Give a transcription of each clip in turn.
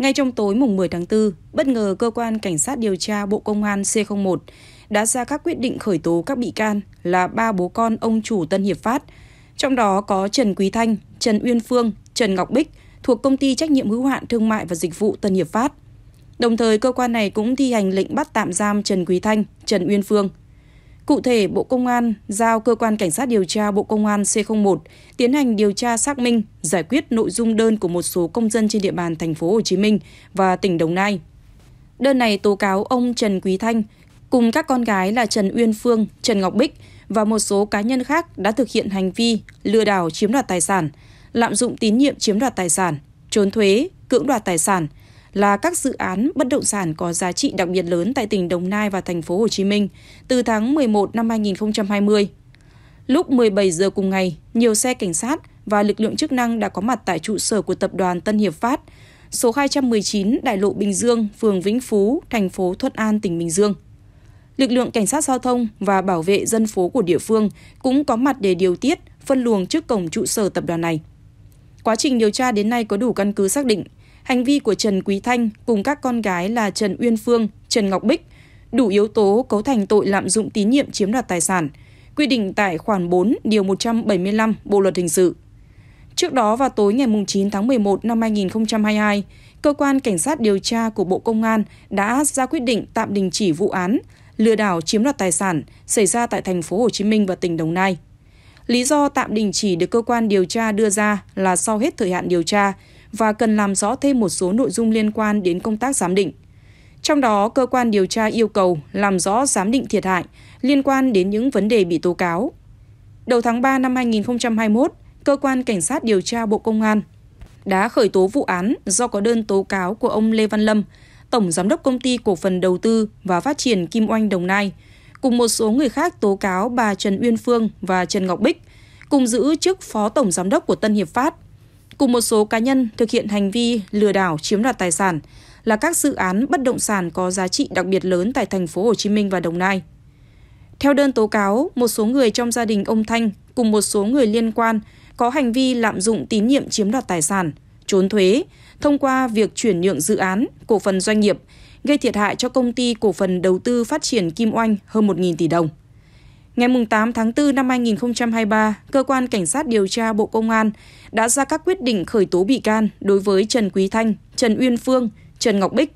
Ngay trong tối mùng 10 tháng 4, bất ngờ cơ quan cảnh sát điều tra Bộ Công an C01 đã ra các quyết định khởi tố các bị can là ba bố con ông chủ Tân Hiệp Phát, trong đó có Trần Quý Thanh, Trần Uyên Phương, Trần Ngọc Bích thuộc công ty trách nhiệm hữu hạn thương mại và dịch vụ Tân Hiệp Phát. Đồng thời, cơ quan này cũng thi hành lệnh bắt tạm giam Trần Quý Thanh, Trần Uyên Phương Cụ thể, Bộ Công an giao Cơ quan Cảnh sát điều tra Bộ Công an C01 tiến hành điều tra xác minh, giải quyết nội dung đơn của một số công dân trên địa bàn thành phố Hồ Chí Minh và tỉnh Đồng Nai. Đơn này tố cáo ông Trần Quý Thanh cùng các con gái là Trần Uyên Phương, Trần Ngọc Bích và một số cá nhân khác đã thực hiện hành vi lừa đảo chiếm đoạt tài sản, lạm dụng tín nhiệm chiếm đoạt tài sản, trốn thuế, cưỡng đoạt tài sản – là các dự án bất động sản có giá trị đặc biệt lớn tại tỉnh Đồng Nai và thành phố Hồ Chí Minh từ tháng 11 năm 2020. Lúc 17 giờ cùng ngày, nhiều xe cảnh sát và lực lượng chức năng đã có mặt tại trụ sở của tập đoàn Tân Hiệp Phát, số 219 Đại lộ Bình Dương, phường Vĩnh Phú, thành phố Thuận An, tỉnh Bình Dương. Lực lượng cảnh sát giao thông và bảo vệ dân phố của địa phương cũng có mặt để điều tiết, phân luồng trước cổng trụ sở tập đoàn này. Quá trình điều tra đến nay có đủ căn cứ xác định hành vi của Trần Quý Thanh cùng các con gái là Trần Uyên Phương, Trần Ngọc Bích đủ yếu tố cấu thành tội lạm dụng tín nhiệm chiếm đoạt tài sản, quy định tại khoản 4 điều 175 Bộ luật hình sự. Trước đó vào tối ngày 9 tháng 11 năm 2022, cơ quan cảnh sát điều tra của Bộ Công an đã ra quyết định tạm đình chỉ vụ án lừa đảo chiếm đoạt tài sản xảy ra tại thành phố Hồ Chí Minh và tỉnh Đồng Nai. Lý do tạm đình chỉ được cơ quan điều tra đưa ra là sau hết thời hạn điều tra, và cần làm rõ thêm một số nội dung liên quan đến công tác giám định. Trong đó, cơ quan điều tra yêu cầu làm rõ giám định thiệt hại liên quan đến những vấn đề bị tố cáo. Đầu tháng 3 năm 2021, cơ quan cảnh sát điều tra Bộ Công an đã khởi tố vụ án do có đơn tố cáo của ông Lê Văn Lâm, tổng giám đốc công ty cổ phần đầu tư và phát triển Kim Oanh Đồng Nai, cùng một số người khác tố cáo bà Trần Uyên Phương và Trần Ngọc Bích, cùng giữ chức phó tổng giám đốc của Tân Hiệp Phát cùng một số cá nhân thực hiện hành vi lừa đảo chiếm đoạt tài sản là các dự án bất động sản có giá trị đặc biệt lớn tại thành phố Hồ Chí Minh và Đồng Nai. Theo đơn tố cáo, một số người trong gia đình ông Thanh cùng một số người liên quan có hành vi lạm dụng tín nhiệm chiếm đoạt tài sản, trốn thuế thông qua việc chuyển nhượng dự án, cổ phần doanh nghiệp, gây thiệt hại cho công ty cổ phần đầu tư phát triển Kim Oanh hơn 1.000 tỷ đồng. Ngày 8 tháng 4 năm 2023, Cơ quan Cảnh sát điều tra Bộ Công an đã ra các quyết định khởi tố bị can đối với Trần Quý Thanh, Trần Uyên Phương, Trần Ngọc Bích.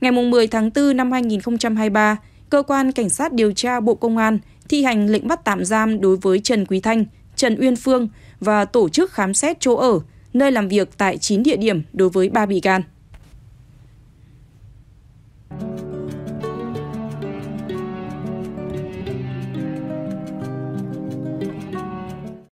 Ngày 10 tháng 4 năm 2023, Cơ quan Cảnh sát điều tra Bộ Công an thi hành lệnh bắt tạm giam đối với Trần Quý Thanh, Trần Uyên Phương và tổ chức khám xét chỗ ở, nơi làm việc tại 9 địa điểm đối với 3 bị can.